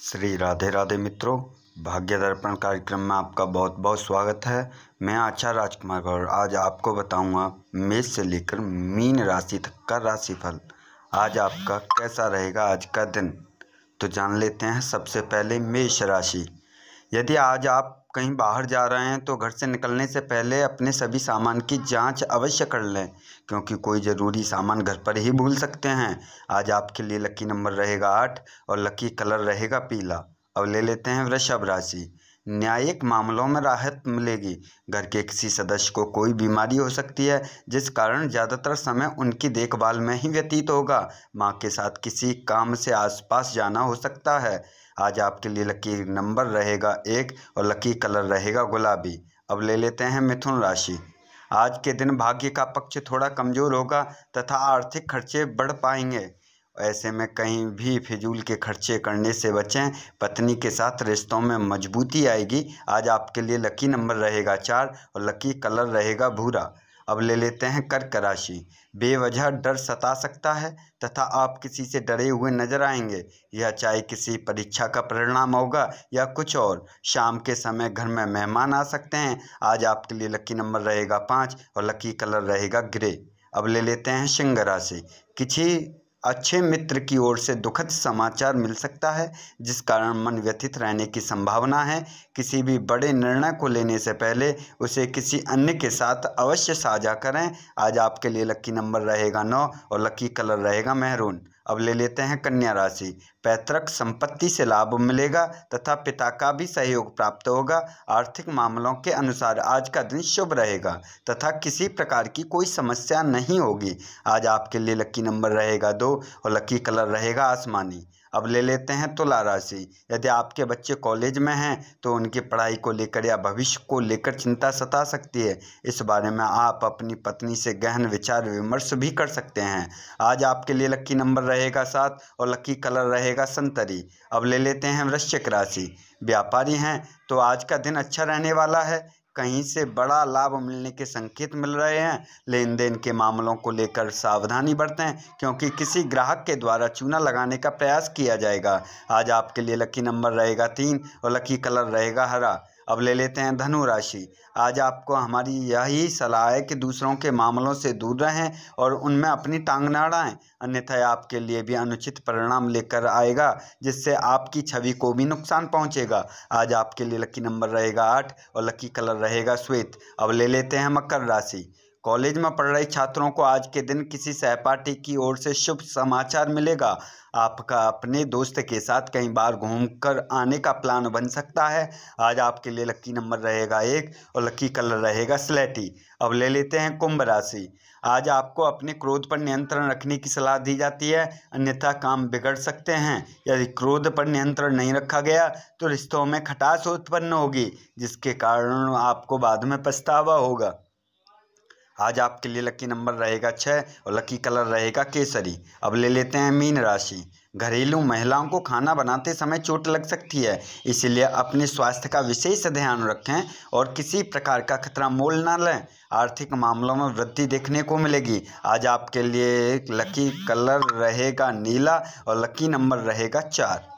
श्री राधे राधे मित्रों भाग्य दर्पण कार्यक्रम में आपका बहुत बहुत स्वागत है मैं आचार्य राजकुमार गौर आज आपको बताऊंगा मेष से लेकर मीन राशि तक का राशिफल आज आपका कैसा रहेगा आज का दिन तो जान लेते हैं सबसे पहले मेष राशि यदि आज आप कहीं बाहर जा रहे हैं तो घर से निकलने से पहले अपने सभी सामान की जांच अवश्य कर लें क्योंकि कोई ज़रूरी सामान घर पर ही भूल सकते हैं आज आपके लिए लकी नंबर रहेगा आठ और लकी कलर रहेगा पीला अब ले लेते हैं वृषभ राशि न्यायिक मामलों में राहत मिलेगी घर के किसी सदस्य को कोई बीमारी हो सकती है जिस कारण ज़्यादातर समय उनकी देखभाल में ही व्यतीत होगा माँ के साथ किसी काम से आसपास जाना हो सकता है आज आपके लिए लकी नंबर रहेगा एक और लकी कलर रहेगा गुलाबी अब ले लेते हैं मिथुन राशि आज के दिन भाग्य का पक्ष थोड़ा कमज़ोर होगा तथा आर्थिक खर्चे बढ़ पाएंगे ऐसे में कहीं भी फिजूल के खर्चे करने से बचें पत्नी के साथ रिश्तों में मजबूती आएगी आज आपके लिए लकी नंबर रहेगा चार और लकी कलर रहेगा भूरा अब ले लेते हैं कर्क राशि बेवजह डर सता सकता है तथा आप किसी से डरे हुए नजर आएंगे या चाहे किसी परीक्षा का परिणाम होगा या कुछ और शाम के समय घर में मेहमान आ सकते हैं आज आपके लिए लकी नंबर रहेगा पाँच और लकी कलर रहेगा ग्रे अब ले लेते हैं सिंह राशि किसी अच्छे मित्र की ओर से दुखद समाचार मिल सकता है जिस कारण मन व्यथित रहने की संभावना है किसी भी बड़े निर्णय को लेने से पहले उसे किसी अन्य के साथ अवश्य साझा करें आज आपके लिए लकी नंबर रहेगा नौ और लकी कलर रहेगा मेहरून अब ले लेते हैं कन्या राशि पैतृक संपत्ति से लाभ मिलेगा तथा पिता का भी सहयोग प्राप्त होगा आर्थिक मामलों के अनुसार आज का दिन शुभ रहेगा तथा किसी प्रकार की कोई समस्या नहीं होगी आज आपके लिए लकी नंबर रहेगा दो और लकी कलर रहेगा आसमानी अब ले लेते हैं तुला तो राशि यदि आपके बच्चे कॉलेज में हैं तो उनकी पढ़ाई को लेकर या भविष्य को लेकर चिंता सता सकती है इस बारे में आप अपनी पत्नी से गहन विचार विमर्श भी कर सकते हैं आज आपके लिए लकी नंबर रहेगा सात और लकी कलर रहेगा संतरी अब ले लेते हैं वृश्चिक राशि व्यापारी हैं तो आज का दिन अच्छा रहने वाला है कहीं से बड़ा लाभ मिलने के संकेत मिल रहे हैं लेन देन के मामलों को लेकर सावधानी बरतें क्योंकि किसी ग्राहक के द्वारा चूना लगाने का प्रयास किया जाएगा आज आपके लिए लकी नंबर रहेगा तीन और लकी कलर रहेगा हरा अब ले लेते हैं धनु राशि आज आपको हमारी यही सलाह है कि दूसरों के मामलों से दूर रहें और उनमें अपनी टांग ना अड़ाएं अन्यथा आपके लिए भी अनुचित परिणाम लेकर आएगा जिससे आपकी छवि को भी नुकसान पहुंचेगा आज आपके लिए लकी नंबर रहेगा आठ और लकी कलर रहेगा श्वेत अब ले लेते हैं मकर राशि कॉलेज में पढ़ रहे छात्रों को आज के दिन किसी सहपाठी की ओर से शुभ समाचार मिलेगा आपका अपने दोस्त के साथ कई बार घूम कर आने का प्लान बन सकता है आज आपके लिए लकी नंबर रहेगा एक और लकी कलर रहेगा स्लेटी अब ले लेते हैं कुंभ राशि आज आपको अपने क्रोध पर नियंत्रण रखने की सलाह दी जाती है अन्यथा काम बिगड़ सकते हैं यदि क्रोध पर नियंत्रण नहीं रखा गया तो रिश्तों में खटास उत्पन्न होगी जिसके कारण आपको बाद में पछतावा होगा आज आपके लिए लकी नंबर रहेगा छः और लकी कलर रहेगा केसरी अब ले लेते हैं मीन राशि घरेलू महिलाओं को खाना बनाते समय चोट लग सकती है इसलिए अपने स्वास्थ्य का विशेष ध्यान रखें और किसी प्रकार का खतरा मोल ना लें आर्थिक मामलों में वृद्धि देखने को मिलेगी आज आपके लिए लकी कलर रहेगा नीला और लकी नंबर रहेगा चार